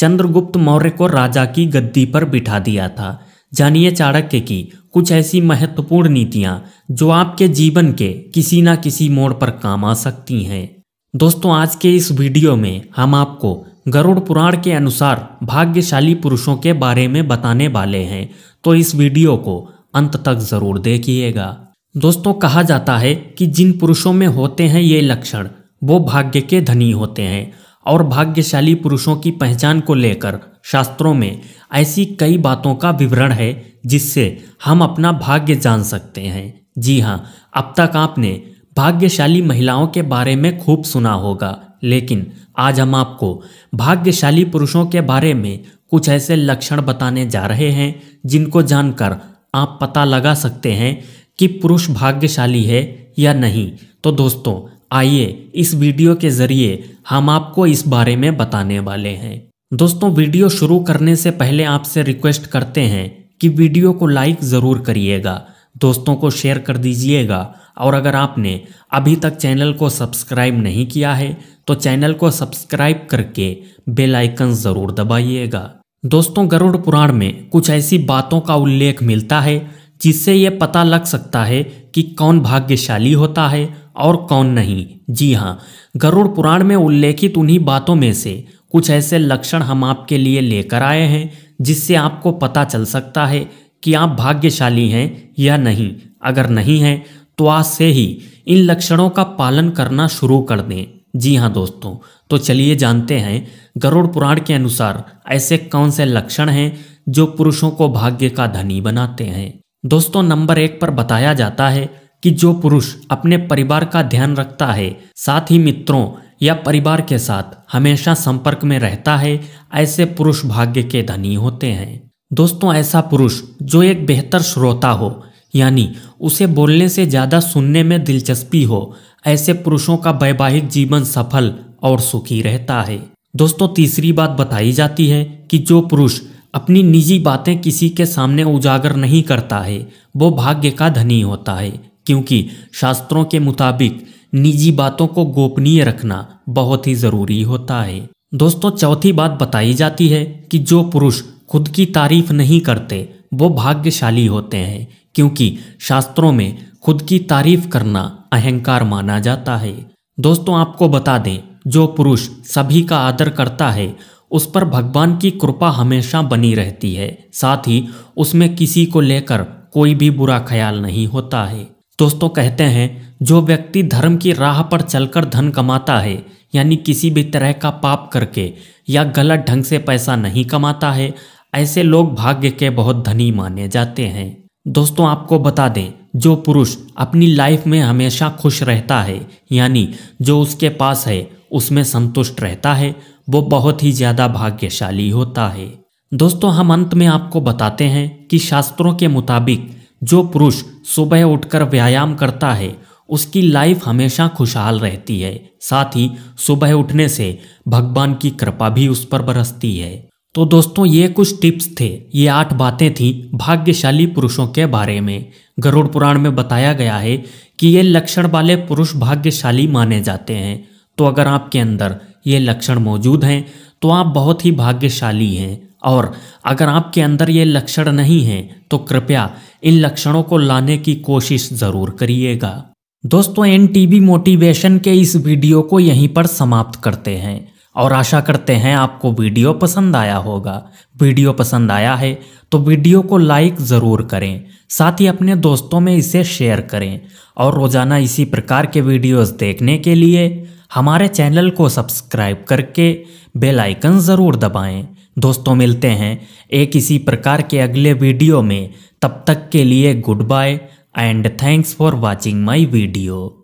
चंद्रगुप्त मौर्य को राजा की गद्दी पर बिठा दिया था जानिए चाणक्य की कुछ ऐसी महत्वपूर्ण नीतियां जो आपके जीवन के किसी ना किसी मोड़ पर काम आ सकती हैं दोस्तों आज के इस वीडियो में हम आपको गरुड़ पुराण के अनुसार भाग्यशाली पुरुषों के बारे में बताने वाले हैं तो इस वीडियो को अंत तक जरूर देखिएगा दोस्तों कहा जाता है कि जिन पुरुषों में होते हैं ये लक्षण वो भाग्य के धनी होते हैं और भाग्यशाली पुरुषों की पहचान को लेकर शास्त्रों में ऐसी कई बातों का विवरण है जिससे हम अपना भाग्य जान सकते हैं जी हाँ अब तक आपने भाग्यशाली महिलाओं के बारे में खूब सुना होगा लेकिन आज हम आपको भाग्यशाली पुरुषों के बारे में कुछ ऐसे लक्षण बताने जा रहे हैं जिनको जानकर आप पता लगा सकते हैं कि पुरुष भाग्यशाली है या नहीं तो दोस्तों आइए इस वीडियो के ज़रिए हम आपको इस बारे में बताने वाले हैं दोस्तों वीडियो शुरू करने से पहले आपसे रिक्वेस्ट करते हैं कि वीडियो को लाइक ज़रूर करिएगा दोस्तों को शेयर कर दीजिएगा और अगर आपने अभी तक चैनल को सब्सक्राइब नहीं किया है तो चैनल को सब्सक्राइब करके बेल आइकन ज़रूर दबाइएगा दोस्तों गरुड़ पुराण में कुछ ऐसी बातों का उल्लेख मिलता है जिससे ये पता लग सकता है कि कौन भाग्यशाली होता है और कौन नहीं जी हाँ गरुड़ पुराण में उल्लेखित उन्हीं बातों में से कुछ ऐसे लक्षण हम आपके लिए लेकर आए हैं जिससे आपको पता चल सकता है कि आप भाग्यशाली हैं या नहीं अगर नहीं हैं तो आज से ही इन लक्षणों का पालन करना शुरू कर दें जी हाँ दोस्तों तो चलिए जानते हैं गरुड़ पुराण के अनुसार ऐसे कौन से लक्षण हैं जो पुरुषों को भाग्य का धनी बनाते हैं दोस्तों नंबर एक पर बताया जाता है कि जो पुरुष अपने परिवार का ध्यान रखता है साथ ही मित्रों या परिवार के साथ हमेशा संपर्क में रहता है ऐसे पुरुष भाग्य के धनी होते हैं दोस्तों ऐसा पुरुष जो एक बेहतर श्रोता हो यानी उसे बोलने से ज़्यादा सुनने में दिलचस्पी हो ऐसे पुरुषों का वैवाहिक जीवन सफल और सुखी रहता है दोस्तों तीसरी बात बताई जाती है कि जो पुरुष अपनी निजी बातें किसी के सामने उजागर नहीं करता है वो भाग्य का धनी होता है क्योंकि शास्त्रों के मुताबिक निजी बातों को गोपनीय रखना बहुत ही ज़रूरी होता है दोस्तों चौथी बात बताई जाती है कि जो पुरुष खुद की तारीफ नहीं करते वो भाग्यशाली होते हैं क्योंकि शास्त्रों में खुद की तारीफ करना अहंकार माना जाता है दोस्तों आपको बता दें जो पुरुष सभी का आदर करता है उस पर भगवान की कृपा हमेशा बनी रहती है साथ ही उसमें किसी को लेकर कोई भी बुरा ख्याल नहीं होता है दोस्तों कहते हैं जो व्यक्ति धर्म की राह पर चलकर धन कमाता है यानी किसी भी तरह का पाप करके या गलत ढंग से पैसा नहीं कमाता है ऐसे लोग भाग्य के बहुत धनी माने जाते हैं दोस्तों आपको बता दें जो पुरुष अपनी लाइफ में हमेशा खुश रहता है यानी जो उसके पास है उसमें संतुष्ट रहता है वो बहुत ही ज़्यादा भाग्यशाली होता है दोस्तों हम अंत में आपको बताते हैं कि शास्त्रों के मुताबिक जो पुरुष सुबह उठकर व्यायाम करता है उसकी लाइफ हमेशा खुशहाल रहती है साथ ही सुबह उठने से भगवान की कृपा भी उस पर बरसती है तो दोस्तों ये कुछ टिप्स थे ये आठ बातें थी भाग्यशाली पुरुषों के बारे में गरुड़ पुराण में बताया गया है कि ये लक्षण वाले पुरुष भाग्यशाली माने जाते हैं तो अगर आपके अंदर ये लक्षण मौजूद हैं तो आप बहुत ही भाग्यशाली हैं और अगर आपके अंदर ये लक्षण नहीं हैं तो कृपया इन लक्षणों को लाने की कोशिश ज़रूर करिएगा दोस्तों एन मोटिवेशन के इस वीडियो को यहीं पर समाप्त करते हैं और आशा करते हैं आपको वीडियो पसंद आया होगा वीडियो पसंद आया है तो वीडियो को लाइक ज़रूर करें साथ ही अपने दोस्तों में इसे शेयर करें और रोज़ाना इसी प्रकार के वीडियोस देखने के लिए हमारे चैनल को सब्सक्राइब करके बेल आइकन ज़रूर दबाएं। दोस्तों मिलते हैं एक इसी प्रकार के अगले वीडियो में तब तक के लिए good bye and thanks for watching my video